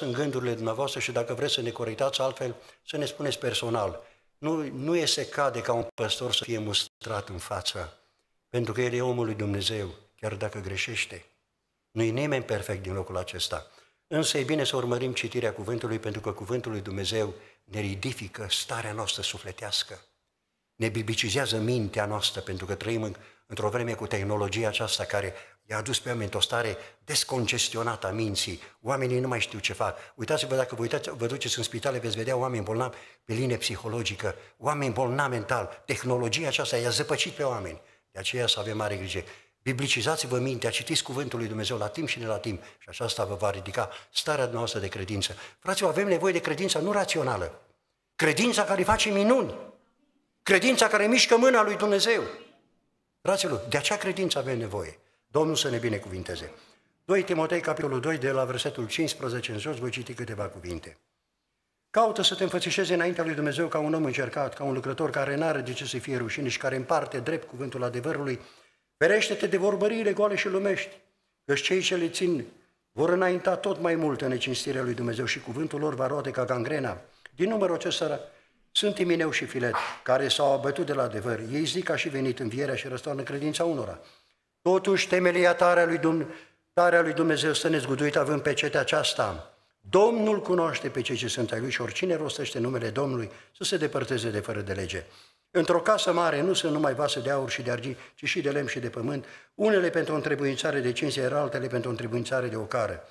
în gândurile dumneavoastră și dacă vreți să ne corectați altfel, să ne spuneți personal. Nu, nu e se cade ca un păstor să fie mustrat în față, pentru că el e omul lui Dumnezeu, chiar dacă greșește. Nu e nimeni perfect din locul acesta. Însă e bine să urmărim citirea cuvântului, pentru că cuvântul lui Dumnezeu ne ridifică starea noastră sufletească. Ne bibicizează mintea noastră, pentru că trăim în, într-o vreme cu tehnologia aceasta care i-a adus pe oameni într-o stare descongestionată a minții. Oamenii nu mai știu ce fac. Uitați-vă, dacă vă, uitați, vă duceți în spitale, veți vedea oameni bolnavi pe linie psihologică, oameni bolnavi mental. Tehnologia aceasta i-a zăpăcit pe oameni. De aceea să avem mare grijă. Biblicizați-vă mintea, citiți Cuvântul lui Dumnezeu la timp și ne la timp și aceasta vă va ridica starea noastră de credință. Fraților, avem nevoie de credința nu rațională, credința care face minuni, credința care mișcă mâna lui Dumnezeu. Fraților, de acea credință avem nevoie. Domnul să ne binecuvinteze. 2 Timotei, capitolul 2, de la versetul 15 în jos, voi citi câteva cuvinte. Caută să te înfățișeze înaintea lui Dumnezeu ca un om încercat, ca un lucrător care n-are de ce să fie rușine și care împarte drept cuvântul adevărului. Ferește-te de vorbăriile goale și lumești, căci cei ce le țin vor înainta tot mai mult în necinstirea lui Dumnezeu și cuvântul lor va roade ca gangrena. Din numărul acesta sunt imineu și filet, care s-au abătut de la adevăr. Ei zic ca și venit învierea și răstoarnă credința unora. Totuși, temelia tare a lui, Dum- lui Dumnezeu stă nezguduită având pe cetea aceasta. Domnul cunoaște pe cei ce sunt ai lui și oricine rostește numele Domnului să se depărteze de fără de lege. Într-o casă mare nu sunt numai vase de aur și de argint, ci și de lemn și de pământ, unele pentru o întrebuințare de cinste, iar altele pentru o întrebuințare de ocară.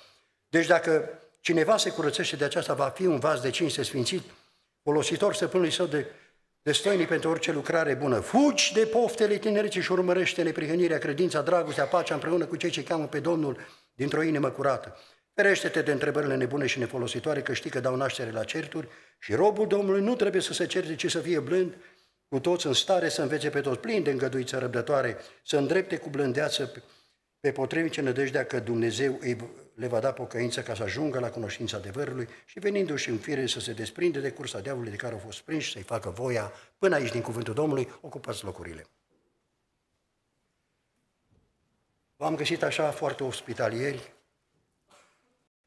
Deci dacă cineva se curățește de aceasta, va fi un vas de cinste sfințit, folositor stăpânului său de destoinic deci, pentru orice lucrare bună. Fugi de poftele tinereții și urmărește neprihănirea, credința, dragostea, pacea împreună cu cei ce cheamă pe Domnul dintr-o inimă curată. Ferește-te de întrebările nebune și nefolositoare, că știi că dau naștere la certuri și robul Domnului nu trebuie să se certe, ci să fie blând, cu toți în stare să învețe pe toți, plin de îngăduință răbdătoare, să îndrepte cu blândeață pe potrivnice nădejdea că Dumnezeu îi le va da pocăință ca să ajungă la cunoștința adevărului și venindu-și în fire să se desprinde de cursa diavolului de care au fost prinși, să-i facă voia. Până aici, din cuvântul Domnului, ocupați locurile. V-am găsit așa foarte ospitalieri.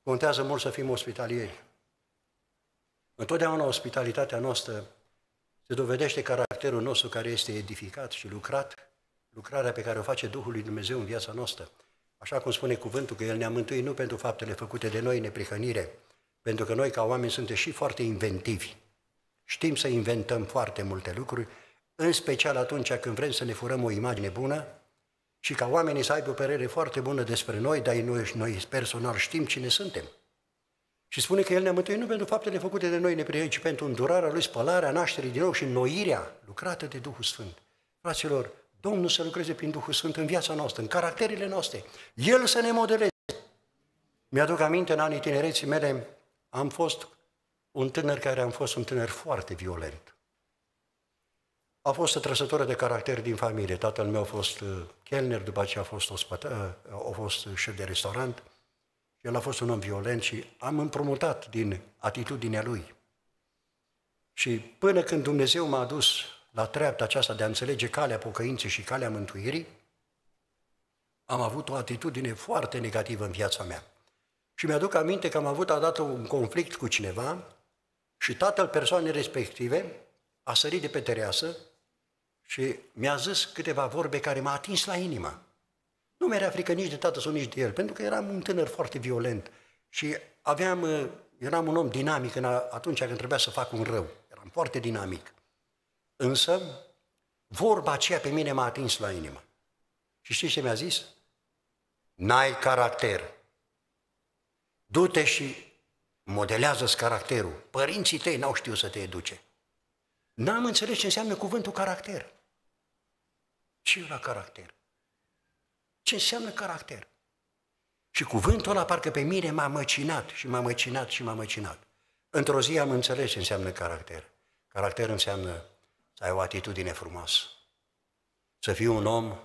Contează mult să fim ospitalieri. Întotdeauna ospitalitatea noastră se dovedește caracterul nostru care este edificat și lucrat, lucrarea pe care o face Duhul lui Dumnezeu în viața noastră. Așa cum spune cuvântul că El ne-a mântuit nu pentru faptele făcute de noi, în neprihănire, pentru că noi ca oameni suntem și foarte inventivi. Știm să inventăm foarte multe lucruri, în special atunci când vrem să ne furăm o imagine bună și ca oamenii să aibă o părere foarte bună despre noi, dar noi, noi personal știm cine suntem. Și spune că El ne-a mântuit nu pentru faptele făcute de noi neprihăniți, ci pentru îndurarea Lui, spălarea nașterii din nou și noirea lucrată de Duhul Sfânt. Fraților, Domnul să lucreze prin Duhul Sfânt în viața noastră, în caracterile noastre. El să ne modeleze. Mi-aduc aminte, în anii tinereții mele, am fost un tânăr care am fost un tânăr foarte violent. A fost o trăsătură de caracter din familie. Tatăl meu a fost uh, chelner, după aceea a fost, ospătă, uh, a fost șef de restaurant. El a fost un om violent și am împrumutat din atitudinea lui. Și până când Dumnezeu m-a adus la treapta aceasta de a înțelege calea pocăinței și calea mântuirii, am avut o atitudine foarte negativă în viața mea. Și mi-aduc aminte că am avut odată un conflict cu cineva și tatăl persoanei respective a sărit de pe tereasă și mi-a zis câteva vorbe care m-a atins la inimă. Nu mi-era frică nici de tată sau nici de el, pentru că eram un tânăr foarte violent și aveam, uh, eram un om dinamic în, atunci când trebuia să fac un rău. Eram foarte dinamic. Însă, vorba aceea pe mine m-a atins la inimă. Și știți ce mi-a zis? N-ai caracter. Du-te și modelează-ți caracterul. Părinții tăi n-au știut să te educe. N-am înțeles ce înseamnă cuvântul caracter. Ce era caracter? Ce înseamnă caracter? Și cuvântul ăla parcă pe mine m-a măcinat și m-a măcinat și m-a măcinat. Într-o zi am înțeles ce înseamnă caracter. Caracter înseamnă să ai o atitudine frumoasă, să fii un om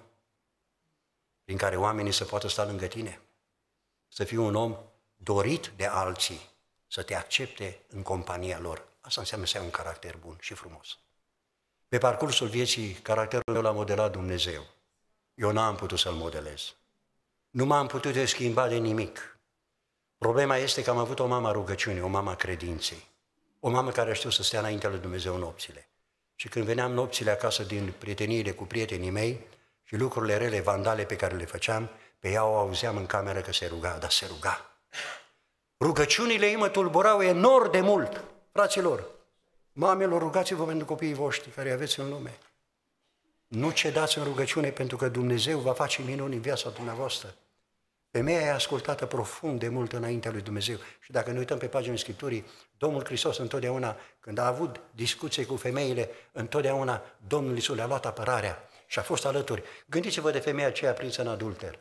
prin care oamenii să poată sta lângă tine, să fii un om dorit de alții, să te accepte în compania lor. Asta înseamnă să ai un caracter bun și frumos. Pe parcursul vieții, caracterul meu l-a modelat Dumnezeu. Eu n-am putut să-l modelez. Nu m-am putut de schimba de nimic. Problema este că am avut o mamă rugăciune, o mamă credinței, o mamă care știut să stea înainte lui Dumnezeu nopțile. Și când veneam nopțile acasă din prieteniile cu prietenii mei și lucrurile rele, vandale pe care le făceam, pe ea o auzeam în cameră că se ruga, dar se ruga. Rugăciunile ei mă tulburau enorm de mult, fraților. Mamelor, rugați-vă pentru copiii voștri care aveți în lume. Nu cedați în rugăciune pentru că Dumnezeu va face minuni în viața dumneavoastră. Femeia e ascultată profund de mult înaintea lui Dumnezeu. Și dacă ne uităm pe pagina Scripturii, Domnul Hristos întotdeauna, când a avut discuții cu femeile, întotdeauna Domnul Iisus le-a luat apărarea și a fost alături. Gândiți-vă de femeia aceea prinsă în adulter.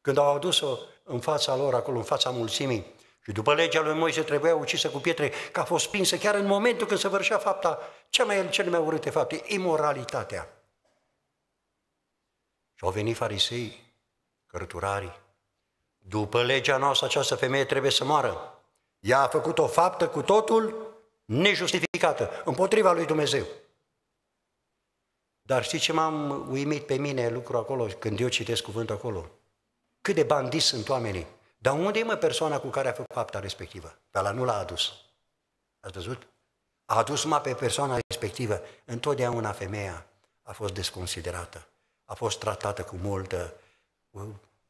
Când au adus-o în fața lor, acolo, în fața mulțimii, și după legea lui Moise trebuia ucisă cu pietre, că a fost pinsă chiar în momentul când vărșea fapta, cea mai, cele mai urâte fapte, imoralitatea. Și au venit farisei cărturarii. După legea noastră, această femeie trebuie să moară. Ea a făcut o faptă cu totul nejustificată, împotriva lui Dumnezeu. Dar știți ce m-am uimit pe mine lucru acolo, când eu citesc cuvântul acolo? Cât de bandiți sunt oamenii. Dar unde e mă persoana cu care a făcut fapta respectivă? Pe la nu l-a adus. Ați văzut? A adus mă pe persoana respectivă. Întotdeauna femeia a fost desconsiderată, a fost tratată cu multă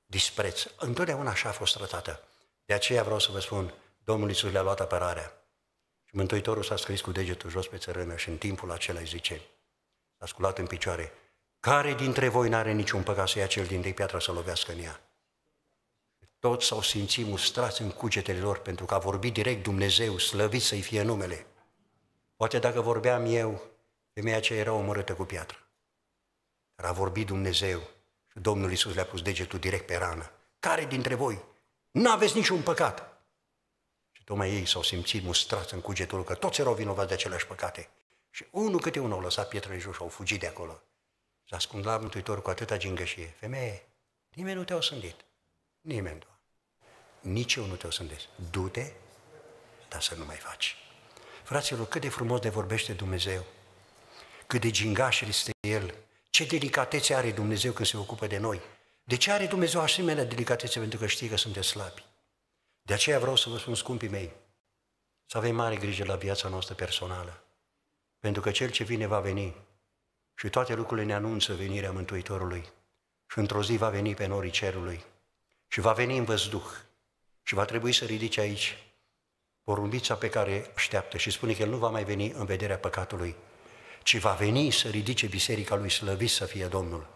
dispreț. Întotdeauna așa a fost tratată. De aceea vreau să vă spun, Domnul Iisus le-a luat apărarea. Și Mântuitorul s-a scris cu degetul jos pe țărână și în timpul acela îi zice, s-a sculat în picioare, care dintre voi n-are niciun păcat să ia cel din dei piatra să lovească în ea? Toți s-au simțit mustrați în cugetele lor pentru că a vorbit direct Dumnezeu, slăvit să-i fie numele. Poate dacă vorbeam eu, femeia aceea era omorâtă cu piatră. Dar a vorbit Dumnezeu și Domnul Iisus le-a pus degetul direct pe rană. Care dintre voi n-aveți niciun păcat? Și tocmai ei s-au simțit mustrați în cugetul că toți erau vinovați de aceleași păcate. Și unul câte unul au lăsat pietrele jos și au fugit de acolo. S-a ascuns la Mântuitor cu atâta gingășie. Femeie, nimeni nu te-a osândit. Nimeni, doar. Nici eu nu te osândesc. Du-te, dar să nu mai faci. Fraților, cât de frumos de vorbește Dumnezeu, cât de gingaș este El, ce delicatețe are Dumnezeu când se ocupă de noi? De ce are Dumnezeu asemenea delicatețe? Pentru că știe că suntem slabi. De aceea vreau să vă spun, scumpii mei, să avem mare grijă la viața noastră personală. Pentru că cel ce vine va veni și toate lucrurile ne anunță venirea Mântuitorului. Și într-o zi va veni pe norii cerului și va veni în văzduh și va trebui să ridice aici porumbița pe care așteaptă și spune că El nu va mai veni în vederea păcatului, ci va veni să ridice biserica lui slăvit să fie Domnul.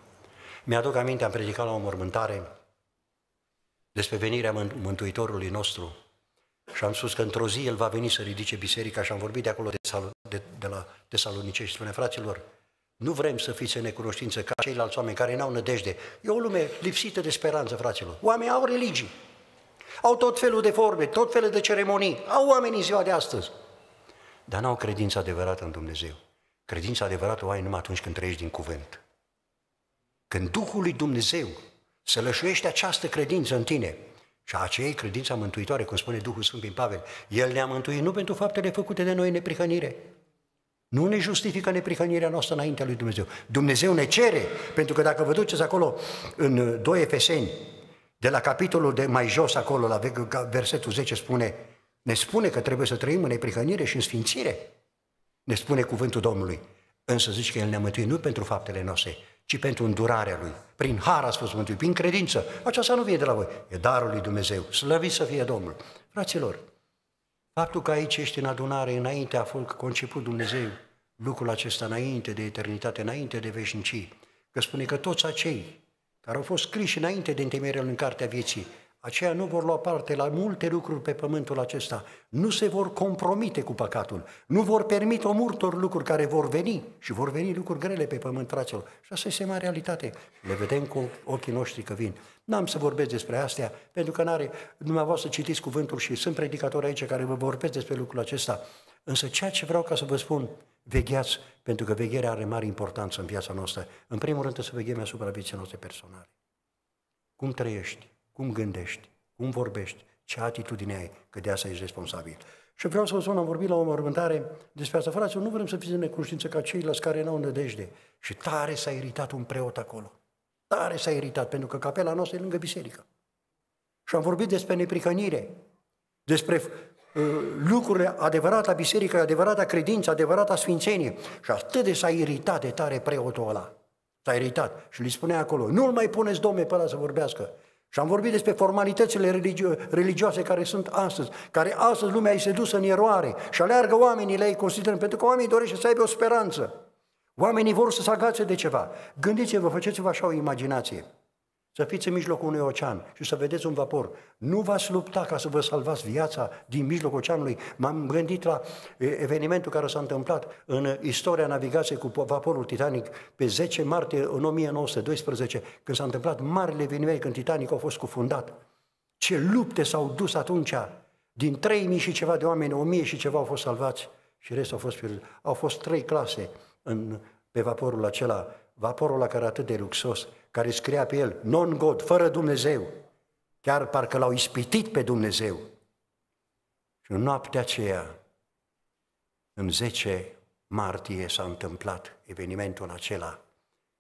Mi-aduc aminte, am predicat la o mormântare despre venirea Mântuitorului nostru și am spus că într-o zi El va veni să ridice biserica și am vorbit de acolo de, sal- de, de la Tesalonice și spune, fraților, nu vrem să fiți în necunoștință ca ceilalți oameni care n-au nădejde. E o lume lipsită de speranță, fraților. Oamenii au religii, au tot felul de forme, tot felul de ceremonii, au oamenii ziua de astăzi, dar n-au credință adevărată în Dumnezeu. Credința adevărată o ai numai atunci când trăiești din cuvânt. Când Duhul lui Dumnezeu lășuiește această credință în tine, și aceea credința mântuitoare, cum spune Duhul Sfânt din Pavel. El ne-a mântuit nu pentru faptele făcute de noi neprihănire. Nu ne justifică neprihănirea noastră înaintea lui Dumnezeu. Dumnezeu ne cere, pentru că dacă vă duceți acolo în 2 uh, Efeseni, de la capitolul de mai jos acolo, la versetul 10 spune, ne spune că trebuie să trăim în neprihănire și în sfințire. Ne spune cuvântul Domnului. Însă zici că El ne-a mântuit nu pentru faptele noastre, ci pentru îndurarea Lui. Prin har a spus mântuit, prin credință. Aceasta nu vine de la voi, e darul Lui Dumnezeu. Slăvit să fie Domnul. Fraților, faptul că aici ești în adunare, înainte a fost conceput Dumnezeu, lucrul acesta înainte de eternitate, înainte de veșnicii, că spune că toți acei care au fost scriși înainte de întemeierea în Cartea Vieții, aceia nu vor lua parte la multe lucruri pe pământul acesta, nu se vor compromite cu păcatul, nu vor permite o multor lucruri care vor veni și vor veni lucruri grele pe pământ, fraților. Și asta este mai realitate. Le vedem cu ochii noștri că vin. N-am să vorbesc despre astea, pentru că n-are, dumneavoastră citiți cuvântul și sunt predicatori aici care vă vorbesc despre lucrul acesta. Însă ceea ce vreau ca să vă spun, vegheați, pentru că vegherea are mare importanță în viața noastră. În primul rând să veghem asupra vieții noastre personale. Cum trăiești? cum gândești, cum vorbești, ce atitudine ai, că de asta ești responsabil. Și vreau să vă spun, am vorbit la o mormântare despre asta. Fraților, nu vrem să fiți în necunoștință ca ceilalți care n-au nădejde. Și tare s-a iritat un preot acolo. Tare s-a iritat, pentru că capela noastră e lângă biserică. Și am vorbit despre nepricănire, despre uh, lucrurile adevărata biserică, adevărata credință, adevărata sfințenie. Și atât de s-a iritat de tare preotul ăla. S-a iritat și îi spunea acolo, nu-l mai puneți, domne, pe ăla să vorbească. Și am vorbit despre formalitățile religio- religioase care sunt astăzi, care astăzi lumea este dusă în eroare și aleargă oamenii la ei considerând, pentru că oamenii dorește să aibă o speranță. Oamenii vor să se agațe de ceva. Gândiți-vă, faceți-vă așa o imaginație. Să fiți în mijlocul unui ocean și să vedeți un vapor. Nu v-ați lupta ca să vă salvați viața din mijlocul oceanului. M-am gândit la evenimentul care s-a întâmplat în istoria navigației cu vaporul Titanic pe 10 martie în 1912, când s-a întâmplat marele eveniment, când Titanic a fost cufundat. Ce lupte s-au dus atunci! Din 3.000 și ceva de oameni, 1.000 și ceva au fost salvați și restul au fost pierduți. Au fost trei clase în, pe vaporul acela vaporul la care atât de luxos, care scria pe el, non-God, fără Dumnezeu, chiar parcă l-au ispitit pe Dumnezeu. Și în noaptea aceea, în 10 martie s-a întâmplat evenimentul acela,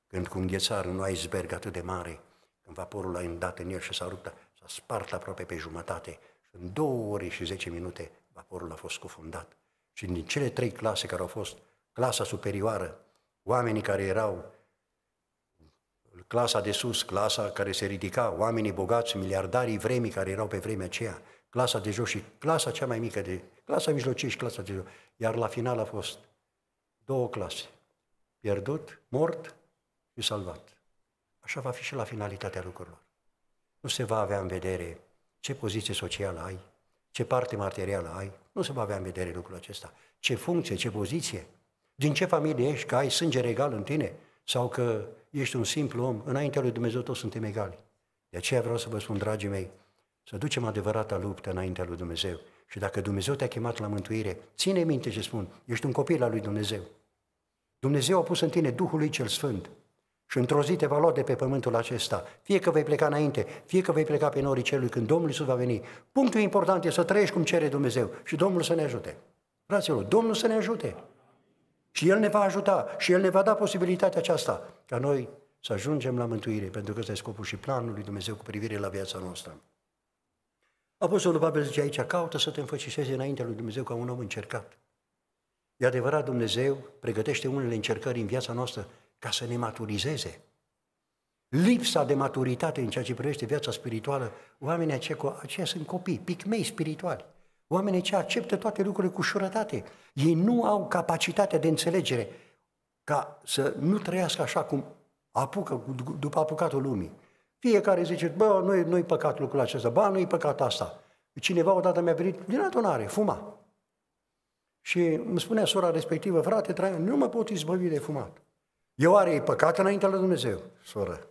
când cu un în un iceberg atât de mare, când vaporul a îndat în el și s-a rupt, s-a spart aproape pe jumătate și în două ore și zece minute vaporul a fost scufundat. Și din cele trei clase care au fost, clasa superioară, oamenii care erau clasa de sus, clasa care se ridica, oamenii bogați, miliardarii vremii care erau pe vremea aceea, clasa de jos și clasa cea mai mică de, clasa mijlocie și clasa de jos. Iar la final a fost două clase, pierdut, mort și salvat. Așa va fi și la finalitatea lucrurilor. Nu se va avea în vedere ce poziție socială ai, ce parte materială ai, nu se va avea în vedere lucrul acesta. Ce funcție, ce poziție, din ce familie ești, că ai sânge regal în tine, sau că ești un simplu om, înaintea lui Dumnezeu toți suntem egali. De aceea vreau să vă spun, dragii mei, să ducem adevărata luptă înaintea lui Dumnezeu. Și dacă Dumnezeu te-a chemat la mântuire, ține minte ce spun, ești un copil al lui Dumnezeu. Dumnezeu a pus în tine Duhul lui cel Sfânt. Și într-o zi te va lua de pe pământul acesta. Fie că vei pleca înainte, fie că vei pleca pe norii celui când Domnul Iisus va veni. Punctul important e să trăiești cum cere Dumnezeu și Domnul să ne ajute. Fraților, Domnul să ne ajute. Și El ne va ajuta și El ne va da posibilitatea aceasta ca noi să ajungem la mântuire, pentru că ăsta e scopul și planul lui Dumnezeu cu privire la viața noastră. Apostolul Pavel zice aici, caută să te înfățișezi înaintea lui Dumnezeu ca un om încercat. E adevărat, Dumnezeu pregătește unele încercări în viața noastră ca să ne maturizeze. Lipsa de maturitate în ceea ce privește viața spirituală, oamenii aceia, aceia sunt copii, picmei spirituali. Oamenii ce acceptă toate lucrurile cu ușurătate. Ei nu au capacitatea de înțelegere ca să nu trăiască așa cum apucă, după apucatul lumii. Fiecare zice, bă, nu-i, nu păcat lucrul acesta, bă, nu-i păcat asta. Cineva odată mi-a venit din adunare, fuma. Și îmi spunea sora respectivă, frate, Traian, nu mă pot izbăvi de fumat. Eu are e păcat înaintea lui Dumnezeu, soră.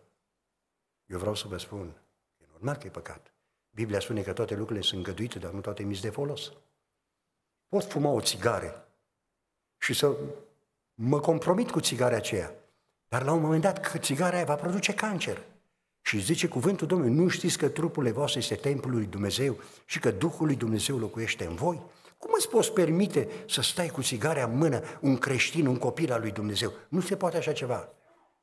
Eu vreau să vă spun, e normal că e păcat. Biblia spune că toate lucrurile sunt găduite, dar nu toate mi de folos. Pot fuma o țigare și să mă compromit cu țigarea aceea. Dar la un moment dat că țigarea aia va produce cancer. Și zice cuvântul Domnului, nu știți că trupul vostru este templul lui Dumnezeu și că Duhul lui Dumnezeu locuiește în voi? Cum îți poți permite să stai cu țigarea în mână, un creștin, un copil al lui Dumnezeu? Nu se poate așa ceva.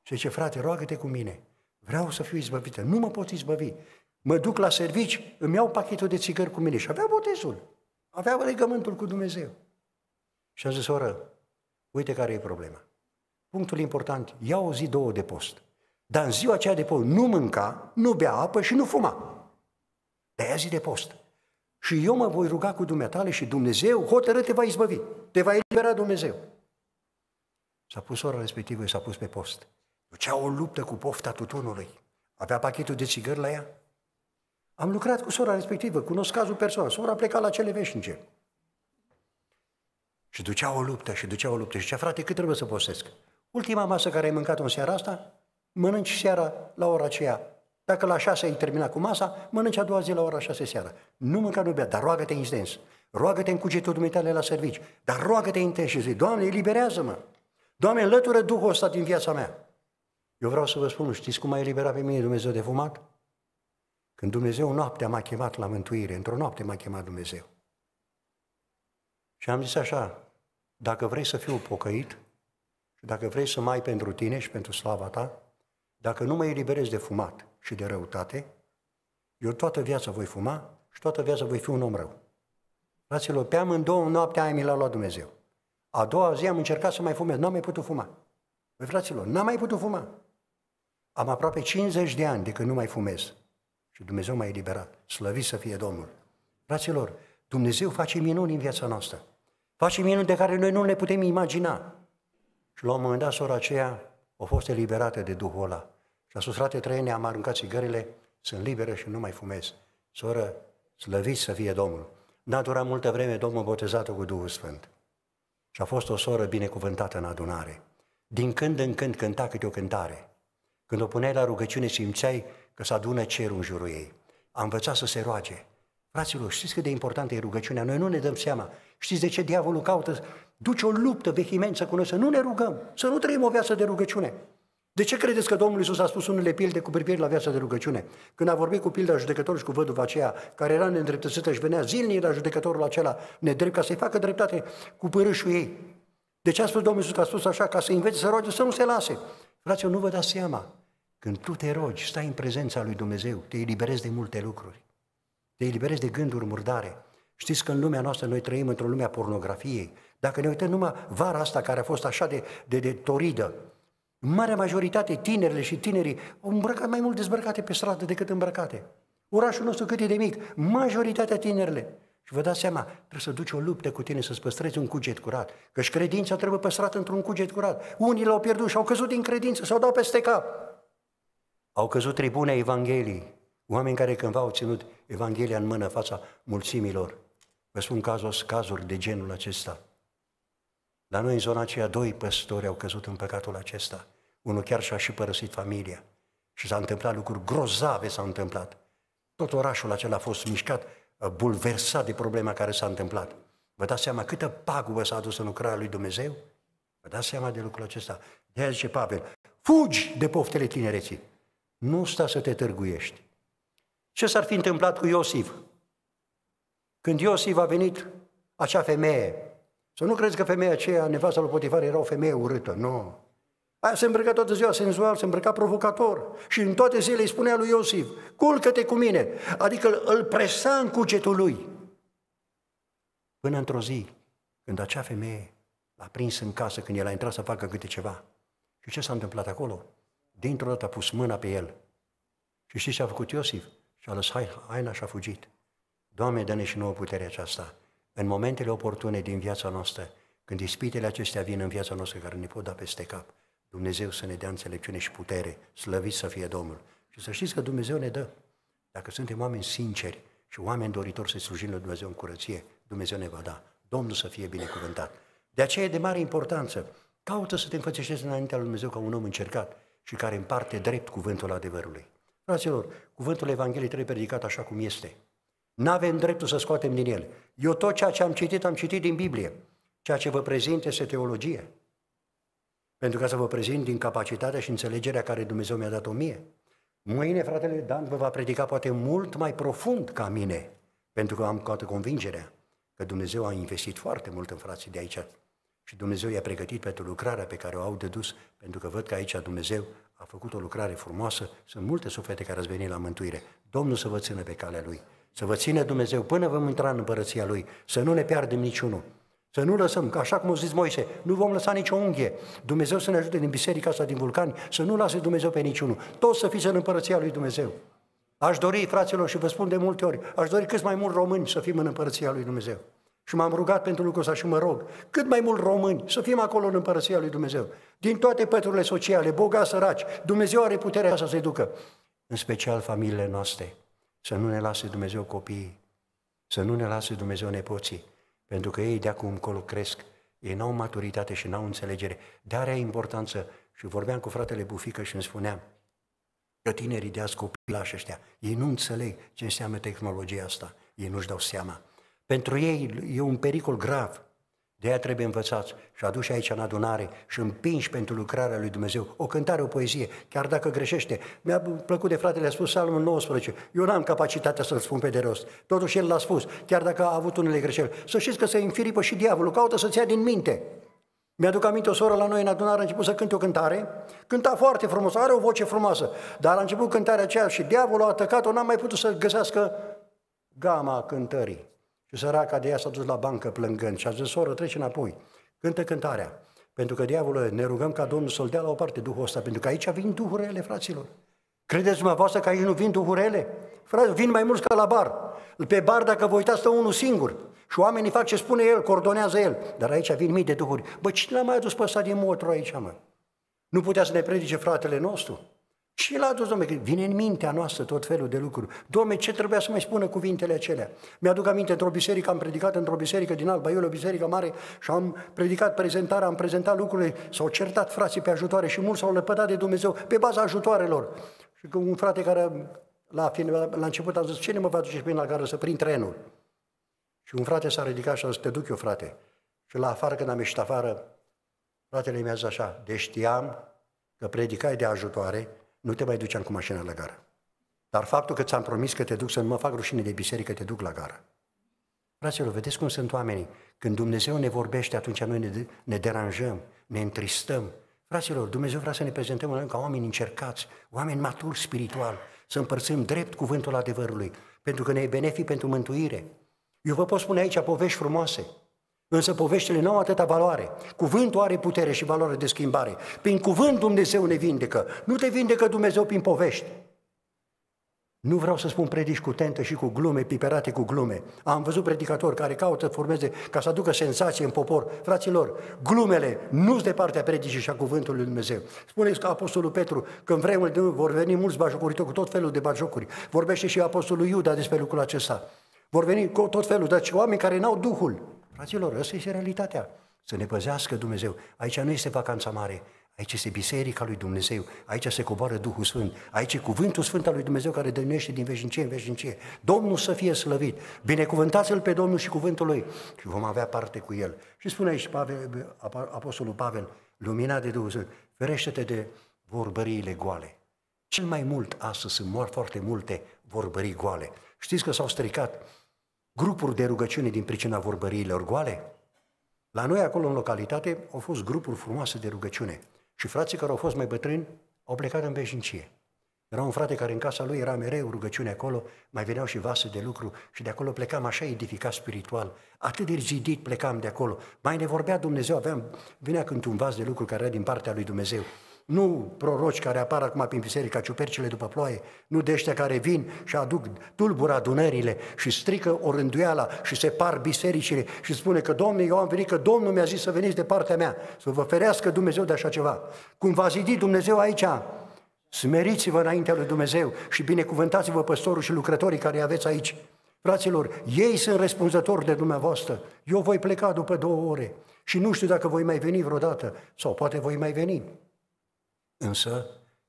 Și zice, frate, roagă-te cu mine. Vreau să fiu izbăvită. Nu mă pot izbăvi mă duc la servici, îmi iau pachetul de țigări cu mine. Și avea botezul, avea legământul cu Dumnezeu. Și a zis, oră, uite care e problema. Punctul important, ia o zi, două de post. Dar în ziua aceea de post nu mânca, nu bea apă și nu fuma. De aia zi de post. Și eu mă voi ruga cu dumneatale și Dumnezeu hotără te va izbăvi. Te va elibera Dumnezeu. S-a pus ora respectivă și s-a pus pe post. Ducea o luptă cu pofta tutunului. Avea pachetul de țigări la ea, am lucrat cu sora respectivă, cunosc cazul persoană. Sora a plecat la cele veșnice. Și ducea o luptă, și ducea o luptă. Și zicea, frate, cât trebuie să postesc? Ultima masă care ai mâncat-o în seara asta, mănânci seara la ora aceea. Dacă la șase ai terminat cu masa, mănânci a doua zi la ora șase seara. Nu mânca, nu bea, dar roagă-te intens. Roagă-te în cugetul dumitale la servici. Dar roagă-te intens și zi, Doamne, eliberează-mă. Doamne, înlătură Duhul ăsta din viața mea. Eu vreau să vă spun, știți cum a eliberat pe mine Dumnezeu de fumat? Când Dumnezeu noaptea m-a chemat la mântuire, într-o noapte m-a chemat Dumnezeu. Și am zis așa, dacă vrei să fiu pocăit, dacă vrei să mai pentru tine și pentru slava ta, dacă nu mă eliberez de fumat și de răutate, eu toată viața voi fuma și toată viața voi fi un om rău. Fraților, pe amândouă noaptea aia mi l-a luat Dumnezeu. A doua zi am încercat să mai fumez, n-am mai putut fuma. Păi, fraților, n-am mai putut fuma. Am aproape 50 de ani de când nu mai fumez. Și Dumnezeu m-a eliberat. Slăvit să fie Domnul. Fraților, Dumnezeu face minuni în viața noastră. Face minuni de care noi nu le putem imagina. Și la un moment dat, sora aceea a fost eliberată de Duhul ăla. Și a spus, frate Trăiene, am aruncat țigările, sunt liberă și nu mai fumez. Soră, slăvit să fie Domnul. N-a durat multă vreme Domnul botezat cu Duhul Sfânt. Și a fost o soră binecuvântată în adunare. Din când în când cânta câte o cântare. Când o puneai la rugăciune, simțeai că să adună cerul în jurul ei. A învățat să se roage. Fraților, știți cât de importantă e rugăciunea? Noi nu ne dăm seama. Știți de ce diavolul caută? Duce o luptă vehimență cu noi să nu ne rugăm, să nu trăim o viață de rugăciune. De ce credeți că Domnul Iisus a spus unele pilde cu privire la viața de rugăciune? Când a vorbit cu pilda judecătorului și cu văduva aceea, care era neîndreptățită și venea zilnic la judecătorul acela nedrept ca să-i facă dreptate cu părâșul ei. De ce a spus Domnul Iisus că a spus așa? Ca să învețe să roage să nu se lase. Fraților, nu vă dați seama când tu te rogi, stai în prezența lui Dumnezeu, te eliberezi de multe lucruri. Te eliberezi de gânduri murdare. Știți că în lumea noastră noi trăim într-o lume a pornografiei. Dacă ne uităm numai vara asta care a fost așa de, de, de toridă, în marea majoritate tinerile și tinerii au îmbrăcat mai mult dezbrăcate pe stradă decât îmbrăcate. Orașul nostru cât e de mic, majoritatea tinerile. Și vă dați seama, trebuie să duci o luptă cu tine să-ți păstrezi un cuget curat. Căci credința trebuie păstrată într-un cuget curat. Unii l-au pierdut și au căzut din credință, s-au dat peste cap. Au căzut tribune Evangheliei, oameni care cândva au ținut Evanghelia în mână fața mulțimilor. Vă spun cazos, cazuri de genul acesta. La noi în zona aceea doi păstori au căzut în păcatul acesta. Unul chiar și-a și părăsit familia. Și s-a întâmplat lucruri grozave s a întâmplat. Tot orașul acela a fost mișcat, bulversat de problema care s-a întâmplat. Vă dați seama câtă pagubă s-a adus în lucrarea lui Dumnezeu? Vă dați seama de lucrul acesta. De aia zice Pavel, fugi de poftele tinereții. Nu sta să te târguiești. Ce s-ar fi întâmplat cu Iosif? Când Iosif a venit, acea femeie, să nu crezi că femeia aceea, nevasta lui Potifar, era o femeie urâtă, nu. Aia se îmbrăca toată ziua senzual, se îmbrăca provocator și în toate zilele îi spunea lui Iosif, culcă-te cu mine, adică îl presa în cugetul lui. Până într-o zi, când acea femeie l-a prins în casă, când el a intrat să facă câte ceva. Și ce s-a întâmplat acolo? Dintr-o dată a pus mâna pe el. Și știți ce a făcut Iosif? Și a lăsat haina și a fugit. Doamne, dă-ne și nouă puterea aceasta. În momentele oportune din viața noastră, când ispitele acestea vin în viața noastră care ne pot da peste cap, Dumnezeu să ne dea înțelepciune și putere, slăvit să fie Domnul. Și să știți că Dumnezeu ne dă. Dacă suntem oameni sinceri și oameni doritori să slujim lui Dumnezeu în curăție, Dumnezeu ne va da. Domnul să fie binecuvântat. De aceea e de mare importanță. Caută să te înfățeșezi înaintea lui Dumnezeu ca un om încercat și care împarte drept cuvântul adevărului. Fraților, cuvântul Evangheliei trebuie predicat așa cum este. Nu avem dreptul să scoatem din el. Eu tot ceea ce am citit, am citit din Biblie. Ceea ce vă prezint este teologie. Pentru ca să vă prezint din capacitatea și înțelegerea care Dumnezeu mi-a dat-o mie. Mâine fratele Dan vă va predica poate mult mai profund ca mine, pentru că am toată convingerea că Dumnezeu a investit foarte mult în frații de aici și Dumnezeu i-a pregătit pentru lucrarea pe care o au de dus, pentru că văd că aici Dumnezeu a făcut o lucrare frumoasă. Sunt multe suflete care ați venit la mântuire. Domnul să vă țină pe calea Lui. Să vă ține Dumnezeu până vom intra în împărăția Lui. Să nu ne pierdem niciunul. Să nu lăsăm, așa cum a zis Moise, nu vom lăsa nicio unghie. Dumnezeu să ne ajute din biserica asta din vulcani, să nu lase Dumnezeu pe niciunul. Toți să fiți în împărăția lui Dumnezeu. Aș dori, fraților, și vă spun de multe ori, aș dori cât mai mult români să fim în împărăția lui Dumnezeu. Și m-am rugat pentru lucrul ăsta și mă rog, cât mai mult români, să fim acolo în Împărăția Lui Dumnezeu. Din toate păturile sociale, boga, săraci, Dumnezeu are puterea să se ducă. În special familiile noastre, să nu ne lase Dumnezeu copiii, să nu ne lase Dumnezeu nepoții, pentru că ei de acum încolo cresc, ei n-au maturitate și n-au înțelegere, dar are importanță. Și vorbeam cu fratele Bufică și îmi spuneam că tinerii de azi copilași ăștia, ei nu înțeleg ce înseamnă tehnologia asta, ei nu-și dau seama. Pentru ei e un pericol grav. De aia trebuie învățați și aduși aici în adunare și împinși pentru lucrarea lui Dumnezeu. O cântare, o poezie, chiar dacă greșește. Mi-a plăcut de fratele, a spus Salmul 19. Eu n-am capacitatea să-l spun pe de rost. Totuși el l-a spus, chiar dacă a avut unele greșeli. Să știți că se infiripă și diavolul, caută să-ți ia din minte. Mi-aduc aminte o soră la noi în adunare a început să cânte o cântare, cânta foarte frumos, are o voce frumoasă, dar a început cântarea aceea și diavolul a atacat-o, n-a mai putut să găsească gama cântării. Și săraca de ea s-a dus la bancă plângând și a zis, soră, treci înapoi, cântă cântarea. Pentru că, diavolă, ne rugăm ca Domnul să-l dea la o parte Duhul ăsta, pentru că aici vin duhurile, fraților. Credeți dumneavoastră că aici nu vin duhurile? Frate, vin mai mulți ca la bar. Pe bar, dacă vă uitați, stă unul singur. Și oamenii fac ce spune el, coordonează el. Dar aici vin mii de duhuri. Bă, cine l-a mai adus pe ăsta din motru aici, mă? Nu putea să ne predice fratele nostru? Și el a adus, domne, că vine în mintea noastră tot felul de lucruri. Domne, ce trebuia să mai spună cuvintele acelea? Mi-aduc aminte, într-o biserică am predicat, într-o biserică din Alba eu o biserică mare, și am predicat prezentarea, am prezentat lucrurile, s-au certat frații pe ajutoare și mulți s-au lepădat de Dumnezeu pe baza ajutoarelor. Și că un frate care la, final, la început a zis, cine mă va duce pe la gară să prind trenul? Și un frate s-a ridicat și a zis, te duc eu, frate. Și la afară, când am ieșit afară, fratele mi-a zis așa, deci știam că predicai de ajutoare, nu te mai duceam cu mașina la gară. Dar faptul că ți-am promis că te duc să nu mă fac rușine de biserică, te duc la gară. Fraților, vedeți cum sunt oamenii. Când Dumnezeu ne vorbește, atunci noi ne, ne deranjăm, ne întristăm. Fraților, Dumnezeu vrea să ne prezentăm în ca oameni încercați, oameni maturi spiritual, să împărțim drept cuvântul adevărului, pentru că ne e benefic pentru mântuire. Eu vă pot spune aici povești frumoase, Însă poveștile nu au atâta valoare. Cuvântul are putere și valoare de schimbare. Prin cuvânt Dumnezeu ne vindecă. Nu te vindecă Dumnezeu prin povești. Nu vreau să spun predici cu tentă și cu glume, piperate cu glume. Am văzut predicatori care caută să formeze ca să aducă senzație în popor. Fraților, glumele nu-s de partea predicii și a cuvântului lui Dumnezeu. Spuneți că Apostolul Petru, când vremul de vor veni mulți bajocoritori cu tot felul de bajocuri, vorbește și Apostolul Iuda despre lucrul acesta. Vor veni cu tot felul, dar și oameni care n-au Duhul. Fraților, asta este realitatea. Să ne păzească Dumnezeu. Aici nu este vacanța mare, aici este biserica lui Dumnezeu, aici se coboară Duhul Sfânt, aici e cuvântul Sfânt al lui Dumnezeu care dăinuiește din veșnicie în veșnicie. Domnul să fie slăvit, binecuvântați-L pe Domnul și cuvântul Lui și vom avea parte cu El. Și spune aici Pavel, Apostolul Pavel, lumina de Duhul Sfânt, ferește-te de vorbăriile goale. Cel mai mult astăzi sunt foarte multe vorbării goale. Știți că s-au stricat grupuri de rugăciune din pricina vorbăriilor goale. La noi, acolo, în localitate, au fost grupuri frumoase de rugăciune. Și frații care au fost mai bătrâni au plecat în veșnicie. Era un frate care în casa lui era mereu rugăciune acolo, mai veneau și vase de lucru și de acolo plecam așa edificat spiritual. Atât de zidit plecam de acolo. Mai ne vorbea Dumnezeu, aveam, venea când un vas de lucru care era din partea lui Dumnezeu nu proroci care apar acum prin biserica ciupercile după ploaie, nu de ăștia care vin și aduc tulbura adunările și strică rânduiala și separ bisericile și spune că Domnul eu am venit, că Domnul mi-a zis să veniți de partea mea, să vă ferească Dumnezeu de așa ceva. Cum v-a zidit Dumnezeu aici, smeriți-vă înaintea lui Dumnezeu și binecuvântați-vă păstorul și lucrătorii care aveți aici. Fraților, ei sunt răspunzători de dumneavoastră. Eu voi pleca după două ore și nu știu dacă voi mai veni vreodată sau poate voi mai veni. Însă,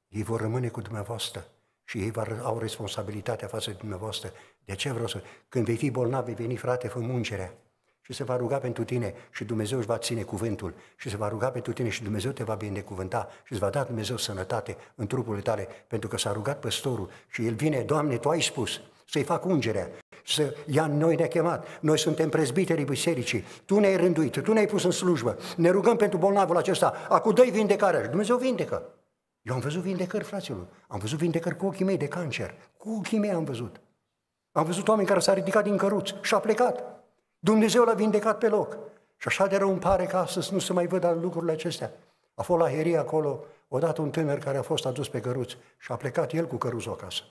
ei vor rămâne cu dumneavoastră și ei au responsabilitatea față de dumneavoastră. De ce vreau să... Când vei fi bolnav, vei veni, frate, fă muncerea și se va ruga pentru tine și Dumnezeu își va ține cuvântul și se va ruga pentru tine și Dumnezeu te va binecuvânta și îți va da Dumnezeu sănătate în trupul tale pentru că s-a rugat păstorul și el vine, Doamne, Tu ai spus să-i fac ungerea să ia în noi chemat, Noi suntem prezbiterii bisericii. Tu ne-ai rânduit, tu ne-ai pus în slujbă. Ne rugăm pentru bolnavul acesta. Acum dă-i vindecare. Dumnezeu vindecă. Eu am văzut vindecări, fraților. Am văzut vindecări cu ochii mei de cancer. Cu ochii mei am văzut. Am văzut oameni care s-a ridicat din căruț și a plecat. Dumnezeu l-a vindecat pe loc. Și așa de rău îmi pare că astăzi nu se mai văd lucrurile acestea. A fost la Herie acolo, odată un tânăr care a fost adus pe căruț și a plecat el cu căruțul acasă.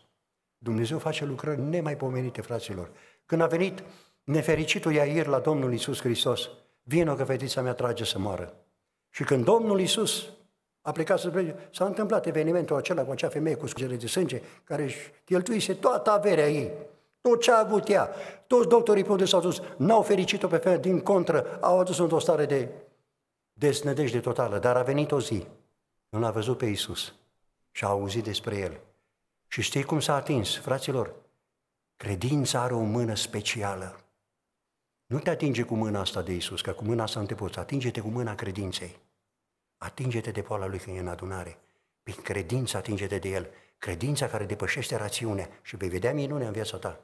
Dumnezeu face lucrări nemaipomenite, fraților. Când a venit nefericitul Iair la Domnul Isus Hristos, vină că fetița mea trage să moară. Și când Domnul Isus a plecat să plece, s-a întâmplat evenimentul acela cu acea femeie cu scuzele de sânge, care își cheltuise toată averea ei, tot ce a avut ea. Toți doctorii pe s-au dus, n-au fericit-o pe femeie, din contră, au adus într-o stare de desnădejde totală. Dar a venit o zi, nu l-a văzut pe Isus și a auzit despre el și știi cum s-a atins, fraților? Credința are o mână specială. Nu te atinge cu mâna asta de Isus, că cu mâna asta nu te poți. Atinge-te cu mâna credinței. Atinge-te de poala Lui când e în adunare. Prin credință atinge-te de El. Credința care depășește rațiunea și vei vedea minunea în viața ta.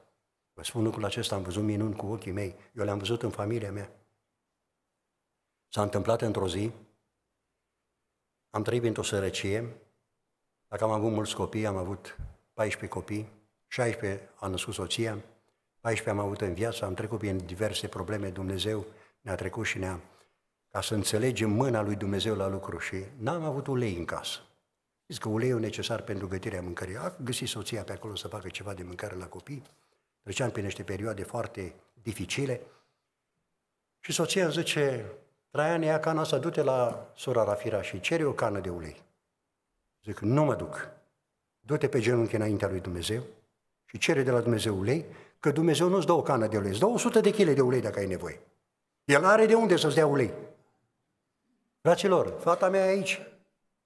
Vă spun lucrul acesta, am văzut minuni cu ochii mei. Eu le-am văzut în familia mea. S-a întâmplat într-o zi, am trăit într-o sărăcie, dacă am avut mulți copii, am avut 14 copii, 16 a născut soția, 14 am avut în viață, am trecut prin diverse probleme, Dumnezeu ne-a trecut și ne-a ca să înțelegem mâna lui Dumnezeu la lucru și n-am avut ulei în casă. Zic că uleiul necesar pentru gătirea mâncării. A găsit soția pe acolo să facă ceva de mâncare la copii. Treceam prin niște perioade foarte dificile. Și soția zice, Traian, ia cana asta, du-te la sora Rafira și cere o cană de ulei. Zic, nu mă duc du-te pe genunchi înaintea lui Dumnezeu și cere de la Dumnezeu ulei, că Dumnezeu nu-ți dă o cană de ulei, îți dă 100 de chile de ulei dacă ai nevoie. El are de unde să-ți dea ulei. Fraților, fata mea e aici,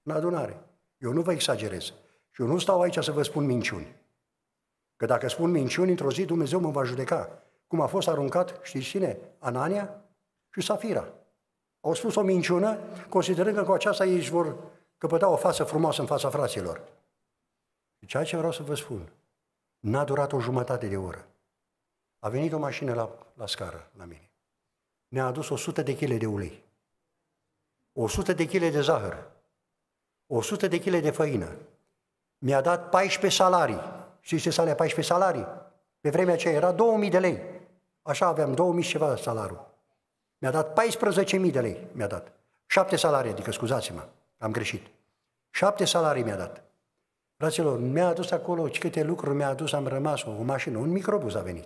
în adunare. Eu nu vă exagerez. Și eu nu stau aici să vă spun minciuni. Că dacă spun minciuni, într-o zi Dumnezeu mă va judeca. Cum a fost aruncat, știți cine? Anania și Safira. Au spus o minciună, considerând că cu aceasta ei își vor căpăta o față frumoasă în fața fraților. Ceea ce vreau să vă spun, n-a durat o jumătate de oră. A venit o mașină la, la scară, la mine. ne a adus 100 de kg de ulei, 100 de kg de zahăr, 100 de kg de făină. Mi-a dat 14 salarii. Știți ce sale 14 salarii? Pe vremea aceea era 2000 de lei. Așa aveam 2000 și ceva salariu. Mi-a dat 14.000 de lei, mi-a dat. Șapte salarii, adică scuzați-mă, am greșit. Șapte salarii mi-a dat. Fraților, mi-a adus acolo câte lucruri mi-a adus, am rămas o, mașină, un microbus a venit.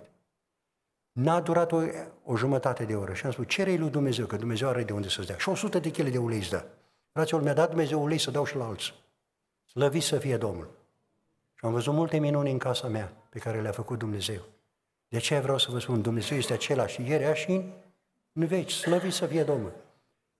N-a durat o, o jumătate de oră și am spus, cere lui Dumnezeu, că Dumnezeu are de unde să-ți dea. Și 100 de chile de ulei îți dă. Fraților, mi-a dat Dumnezeu ulei să dau și la alții. Slăvit să fie Domnul. Și am văzut multe minuni în casa mea pe care le-a făcut Dumnezeu. De ce vreau să vă spun, Dumnezeu este același ieri, azi și în veci, slăvit să fie Domnul.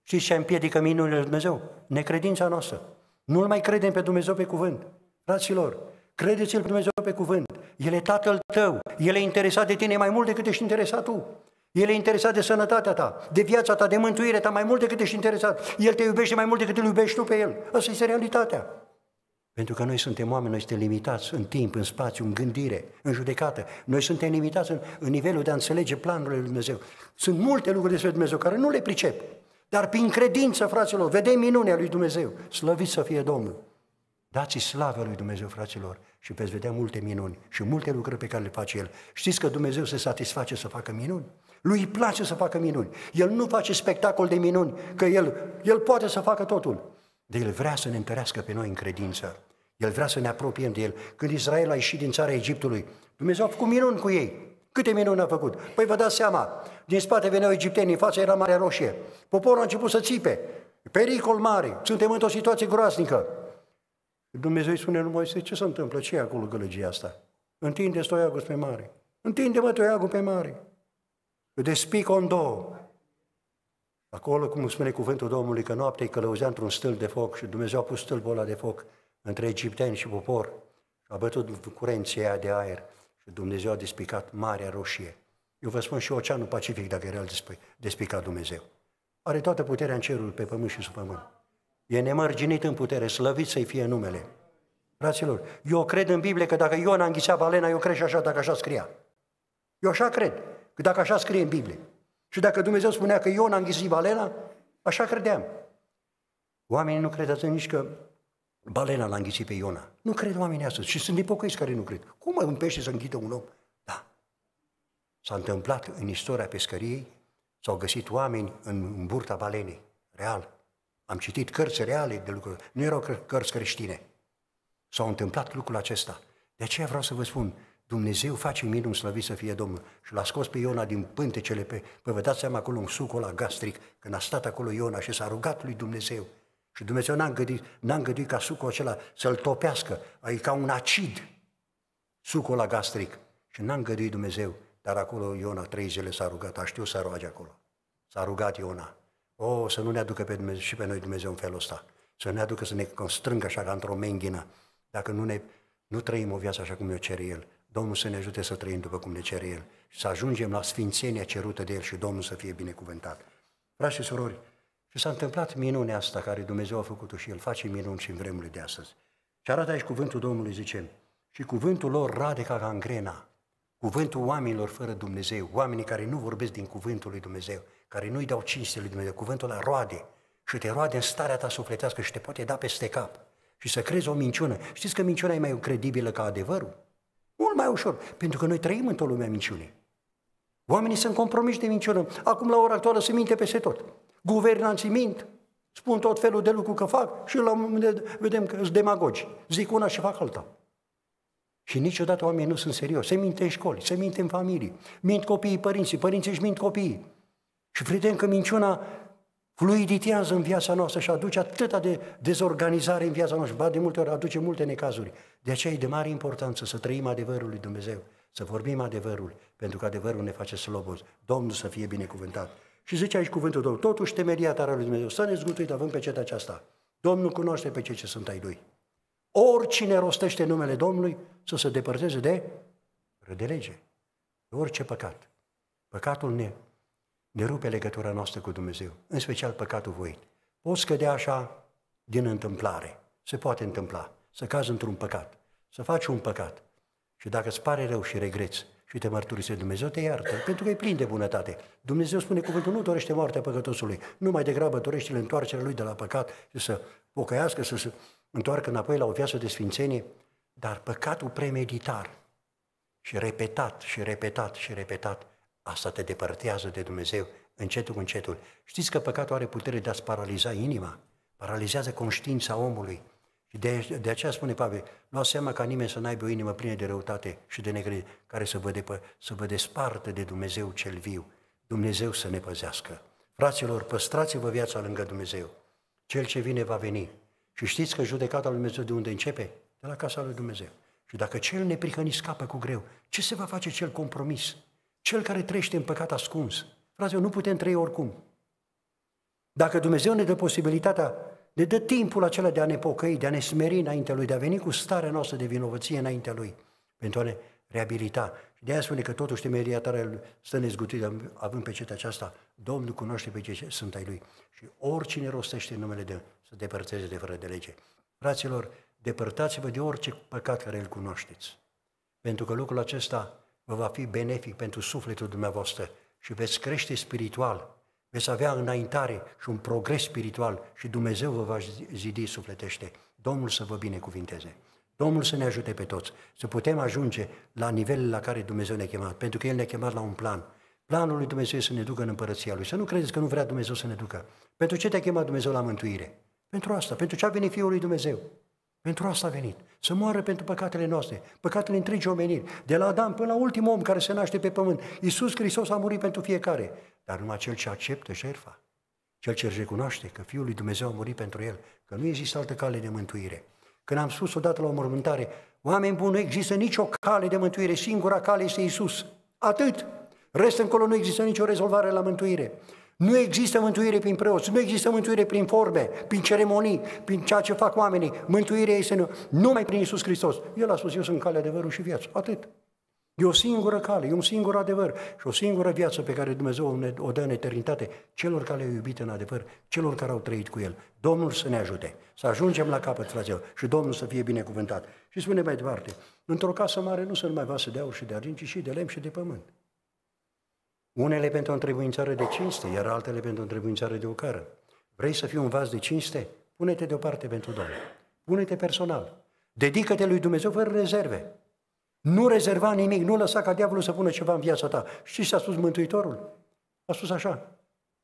Știți ce împiedică minunile lui Dumnezeu? Necredința noastră. Nu-L mai credem pe Dumnezeu pe cuvânt. Fraților, crede Cel Dumnezeu pe cuvânt. El e tatăl tău, El e interesat de tine mai mult decât ești interesat tu. El e interesat de sănătatea ta, de viața ta, de mântuirea ta mai mult decât ești interesat. El te iubește mai mult decât îl iubești tu pe el. Asta este realitatea. Pentru că noi suntem oameni, noi suntem limitați în timp, în spațiu, în gândire, în judecată. Noi suntem limitați în, în nivelul de a înțelege planurile lui Dumnezeu. Sunt multe lucruri despre Dumnezeu care nu le pricep. Dar prin credință, fraților, vedem minunea lui Dumnezeu. Slăvit să fie Domnul! Dați-i slavă lui Dumnezeu, fraților, și veți vedea multe minuni și multe lucruri pe care le face El. Știți că Dumnezeu se satisface să facă minuni? Lui îi place să facă minuni. El nu face spectacol de minuni, că El, el poate să facă totul. De El vrea să ne întărească pe noi în credință. El vrea să ne apropiem de El. Când Israel a ieșit din țara Egiptului, Dumnezeu a făcut minuni cu ei. Câte minuni a făcut? Păi vă dați seama, din spate veneau egipteni, în fața era Marea Roșie. Poporul a început să țipe. Pericol mare, suntem într-o situație groaznică. Dumnezeu îi spune lui Moise, ce se întâmplă? ce e acolo gălăgia asta? Întinde toiagul pe mare. Întinde-mă toiagul pe mare. Despic-o în două. Acolo, cum spune cuvântul Domnului, că noaptea îi călăuzea într-un stâlp de foc și Dumnezeu a pus stâlpul ăla de foc între egipteni și popor. A bătut curenția aia de aer și Dumnezeu a despicat Marea Roșie. Eu vă spun și Oceanul Pacific, dacă era despicat Dumnezeu. Are toată puterea în cerul, pe pământ și sub pământ. E nemărginit în putere, slăvit să-i fie numele. Fraților, eu cred în Biblie că dacă Iona înghițea balena, eu cred și așa dacă așa scria. Eu așa cred, că dacă așa scrie în Biblie. Și dacă Dumnezeu spunea că Ion a înghițit balena, așa credeam. Oamenii nu cred atât nici că balena l-a înghițit pe Iona. Nu cred oamenii astăzi și sunt ipocriți care nu cred. Cum un pește să înghită un om? Da. S-a întâmplat în istoria pescăriei, s-au găsit oameni în burta balenei, real, am citit cărți reale de lucruri. Nu erau cărți creștine. S-au întâmplat lucrul acesta. De aceea vreau să vă spun, Dumnezeu face minun slăvit să fie Domnul. Și l-a scos pe Iona din pântecele pe... Păi vă dați seama acolo un sucul la gastric, când a stat acolo Iona și s-a rugat lui Dumnezeu. Și Dumnezeu n-a îngăduit, n-a îngăduit ca sucul acela să-l topească, e ca un acid, sucul la gastric. Și n-a îngăduit Dumnezeu. Dar acolo Iona trei zile s-a rugat, a știut să roage acolo. S-a rugat Iona. Oh, să nu ne aducă pe Dumnezeu, și pe noi Dumnezeu în felul ăsta. Să ne aducă să ne constrângă așa ca într-o menghină. Dacă nu, ne, nu trăim o viață așa cum ne cere El, Domnul să ne ajute să trăim după cum ne cere El și să ajungem la sfințenia cerută de El și Domnul să fie binecuvântat. Frați și surori, și s-a întâmplat minunea asta care Dumnezeu a făcut-o și El face minuni și în vremurile de astăzi. Și arată aici cuvântul Domnului, zice, și cuvântul lor rade ca gangrena, cuvântul oamenilor fără Dumnezeu, oamenii care nu vorbesc din cuvântul lui Dumnezeu, care nu-i dau cinste lui Dumnezeu, cuvântul la roade și te roade în starea ta sufletească și te poate da peste cap și să crezi o minciună. Știți că minciuna e mai credibilă ca adevărul? Mult mai ușor, pentru că noi trăim într-o lume a minciunii. Oamenii sunt compromiși de minciună. Acum, la ora actuală, se minte peste tot. Guvernanții mint, spun tot felul de lucruri că fac și la un moment dat vedem că sunt demagogi. Zic una și fac alta. Și niciodată oamenii nu sunt serioși. Se minte în școli, se minte în familie, mint copiii părinții, părinții își mint copiii. Și vedem că minciuna fluiditează în viața noastră și aduce atâta de dezorganizare în viața noastră, ba de multe ori aduce multe necazuri. De aceea e de mare importanță să trăim adevărul lui Dumnezeu, să vorbim adevărul, pentru că adevărul ne face slobos. Domnul să fie binecuvântat. Și zice aici cuvântul Domnului, totuși temeria ta lui Dumnezeu, să ne zgutuit, având pe cetea aceasta. Domnul cunoaște pe cei ce sunt ai lui. Oricine rostește numele Domnului să se depărteze de rădelege, de orice păcat. Păcatul ne ne rupe legătura noastră cu Dumnezeu, în special păcatul voit. Poți cădea așa din întâmplare, se poate întâmpla, să cazi într-un păcat, să faci un păcat. Și dacă îți pare rău și regreți și te mărturisești, Dumnezeu te iartă, pentru că e plin de bunătate. Dumnezeu spune cuvântul, nu dorește moartea păcătosului, nu mai degrabă dorește întoarcerea lui de la păcat și să pocăiască, să se întoarcă înapoi la o viață de sfințenie. Dar păcatul premeditar și repetat și repetat și repetat Asta te depărtează de Dumnezeu încetul cu încetul. Știți că păcatul are putere de a-ți paraliza inima, paralizează conștiința omului. Și de, de aceea spune Pavel, luați seama ca nimeni să n-aibă o inimă plină de răutate și de negre, care să vă, depă, să vă despartă de Dumnezeu cel viu. Dumnezeu să ne păzească. Fraților, păstrați-vă viața lângă Dumnezeu. Cel ce vine va veni. Și știți că judecata lui Dumnezeu de unde începe? De la casa lui Dumnezeu. Și dacă cel neprihănit scapă cu greu, ce se va face cel compromis? Cel care trăiește în păcat ascuns. Frate, nu putem trăi oricum. Dacă Dumnezeu ne dă posibilitatea, ne dă timpul acela de a ne pocăi, de a ne smeri înaintea Lui, de a veni cu starea noastră de vinovăție înaintea Lui, pentru a ne reabilita. Și de aia spune că totuși temeria tare stă nezgutită, având pe cetea aceasta, Domnul cunoaște pe cei sunt ai Lui. Și oricine rostește numele de să depărțeze de fără de lege. Fraților, depărtați-vă de orice păcat care îl cunoașteți. Pentru că lucrul acesta vă va fi benefic pentru sufletul dumneavoastră și veți crește spiritual, veți avea înaintare și un progres spiritual și Dumnezeu vă va zidi sufletește. Domnul să vă binecuvinteze. Domnul să ne ajute pe toți, să putem ajunge la nivelul la care Dumnezeu ne-a chemat, pentru că El ne-a chemat la un plan. Planul lui Dumnezeu este să ne ducă în împărăția Lui. Să nu credeți că nu vrea Dumnezeu să ne ducă. Pentru ce te-a chemat Dumnezeu la mântuire? Pentru asta, pentru ce a venit Fiul lui Dumnezeu. Pentru asta a venit. Să moară pentru păcatele noastre, păcatele întregii omeniri, de la Adam până la ultimul om care se naște pe pământ. Iisus Hristos a murit pentru fiecare, dar numai cel ce acceptă jertfa, cel ce recunoaște că Fiul lui Dumnezeu a murit pentru el, că nu există altă cale de mântuire. Când am spus odată la o mormântare, oameni buni, nu există nicio cale de mântuire, singura cale este Iisus. Atât! Rest încolo nu există nicio rezolvare la mântuire. Nu există mântuire prin preoți, nu există mântuire prin forme, prin ceremonii, prin ceea ce fac oamenii. Mântuirea este numai prin Isus Hristos. El a spus, eu sunt calea, adevărul și viața. Atât. E o singură cale, e un singur adevăr și o singură viață pe care Dumnezeu o dă în eternitate celor care le-au iubit în adevăr, celor care au trăit cu El. Domnul să ne ajute, să ajungem la capăt, frateu, și Domnul să fie binecuvântat. Și spune mai departe, într-o casă mare nu sunt mai vase de aur și de argint, ci și de lemn și de pământ. Unele pentru o întrebuințare de cinste, iar altele pentru o întrebuințare de ocară. Vrei să fii un vas de cinste? Pune-te deoparte pentru Domnul. Pune-te personal. Dedică-te lui Dumnezeu fără rezerve. Nu rezerva nimic, nu lăsa ca diavolul să pună ceva în viața ta. Știi ce a spus Mântuitorul? A spus așa.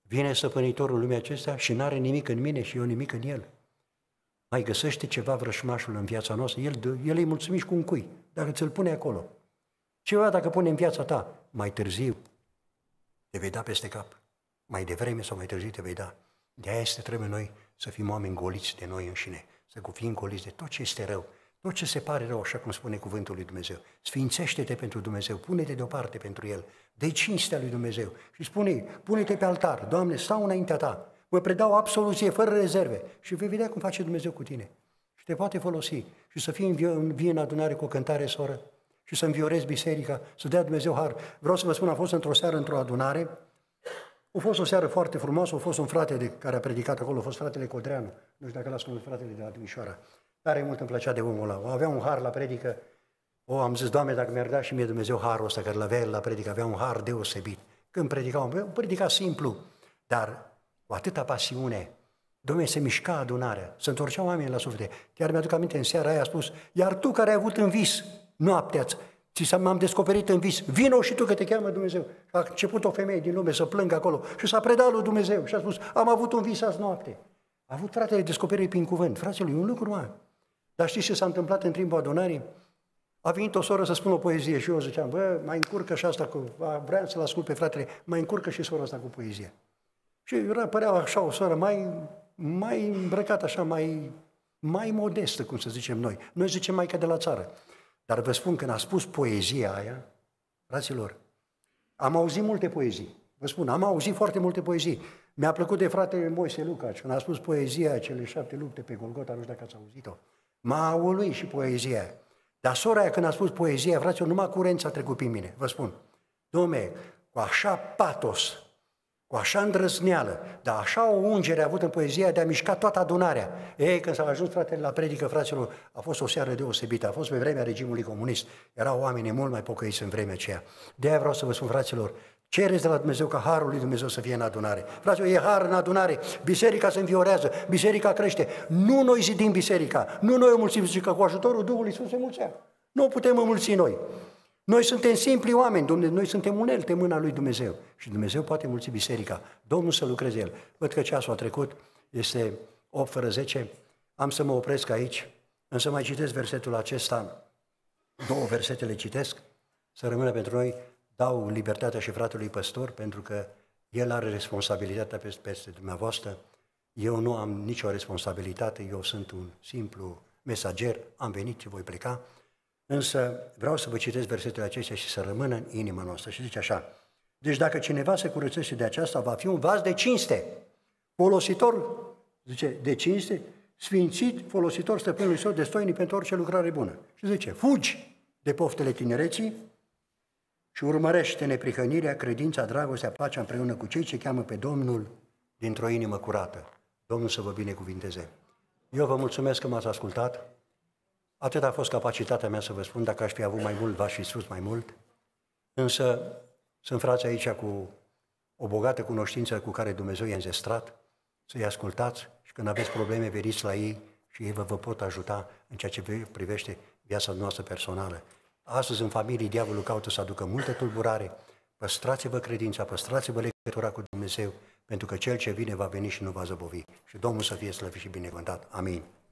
Vine stăpânitorul lumii acestea și n-are nimic în mine și eu nimic în el. Mai găsește ceva vrășmașul în viața noastră, el, el îi mulțumești cu un cui, dacă ți-l pune acolo. Ceva dacă pune în viața ta, mai târziu te vei da peste cap. Mai devreme sau mai târziu te vei da. De aia este trebuie noi să fim oameni goliți de noi înșine, să fim goliți de tot ce este rău, tot ce se pare rău, așa cum spune cuvântul lui Dumnezeu. Sfințește-te pentru Dumnezeu, pune-te deoparte pentru El, de cinstea lui Dumnezeu și spune pune-te pe altar, Doamne, stau înaintea Ta, vă predau absoluție, fără rezerve și vei vedea cum face Dumnezeu cu tine. Și te poate folosi și să fii în, vie în adunare cu o cântare soră, și să înviorez biserica, să dea Dumnezeu har. Vreau să vă spun, am fost într-o seară, într-o adunare, a fost o seară foarte frumoasă, a fost un frate de, care a predicat acolo, a fost fratele Codreanu, nu știu dacă l-ați cunoscut, fratele de la Timișoara. Tare mult îmi plăcea de omul ăla, avea un har la predică, o, am zis, Doamne, dacă mi-ar da și mie Dumnezeu harul ăsta care l-avea la predică, avea un har deosebit. Când predicam, predica simplu, dar cu atâta pasiune, Dumnezeu se mișca adunarea, se întorceau oamenii la suflete. Chiar mi-aduc aminte, în seara aia a spus, iar tu care ai avut în vis noaptea Ți m-am descoperit în vis. Vino și tu că te cheamă Dumnezeu. a început o femeie din lume să plângă acolo și s-a predat lui Dumnezeu și a spus, am avut un vis azi noapte. A avut fratele descoperiri prin cuvânt. Fratele, e un lucru mare. Dar știți ce s-a întâmplat în timpul adunării? A venit o soră să spună o poezie și eu ziceam, bă, mai încurcă și asta cu, vreau să-l ascult pe fratele, mai încurcă și sora asta cu poezie. Și era, părea așa o soră mai, mai îmbrăcată, așa, mai, mai modestă, cum să zicem noi. Noi zicem mai ca de la țară. Dar vă spun, când a spus poezia aia, fraților, am auzit multe poezii. Vă spun, am auzit foarte multe poezii. Mi-a plăcut de fratele Moise Lucaci, când a spus poezia cele șapte lupte pe Golgota, nu știu dacă ați auzit-o. M-a auluit și poezia Dar sora aia, când a spus poezia, fraților, numai curența a trecut prin mine, vă spun. Domne, cu așa patos, cu așa îndrăzneală, dar așa o ungere a avut în poezia de a mișca toată adunarea. Ei, când s-a ajuns fratele la predică, fraților, a fost o seară deosebită, a fost pe vremea regimului comunist. Erau oameni mult mai pocăiți în vremea aceea. De aia vreau să vă spun, fraților, Cereți de la Dumnezeu ca harul lui Dumnezeu să fie în adunare. Fraților, e har în adunare. Biserica se înviorează, biserica crește. Nu noi zidim biserica, nu noi o mulțim, zic că cu ajutorul Duhului Sfânt se mulțea. Nu o putem înmulți noi. Noi suntem simpli oameni, Dumnezeu, noi suntem unelte mâna lui Dumnezeu. Și Dumnezeu poate mulți biserica. Domnul să lucreze El. Văd că ceasul a trecut, este 8 fără 10. Am să mă opresc aici, însă mai citesc versetul acesta. Două versete le citesc, să rămână pentru noi. Dau libertatea și fratelui păstor, pentru că el are responsabilitatea peste, peste dumneavoastră. Eu nu am nicio responsabilitate, eu sunt un simplu mesager, am venit și voi pleca. Însă vreau să vă citesc versetele acestea și să rămână în inima noastră. Și zice așa, deci dacă cineva se curățește de aceasta, va fi un vas de cinste, folositor, zice, de cinste, sfințit, folositor stăpânului său, destoinic pentru orice lucrare bună. Și zice, fugi de poftele tinereții și urmărește neprihănirea, credința, dragostea, pacea împreună cu cei ce cheamă pe Domnul dintr-o inimă curată. Domnul să vă binecuvinteze. Eu vă mulțumesc că m-ați ascultat. Atât a fost capacitatea mea să vă spun, dacă aș fi avut mai mult, v-aș fi spus mai mult. Însă sunt frați aici cu o bogată cunoștință cu care Dumnezeu i-a înzestrat, să-i ascultați și când aveți probleme, veniți la ei și ei vă, vă pot ajuta în ceea ce privește viața noastră personală. Astăzi, în familie, diavolul caută să aducă multă tulburare. Păstrați-vă credința, păstrați-vă legătura cu Dumnezeu, pentru că cel ce vine va veni și nu va zăbovi. Și Domnul să fie slăvit și binecuvântat. Amin.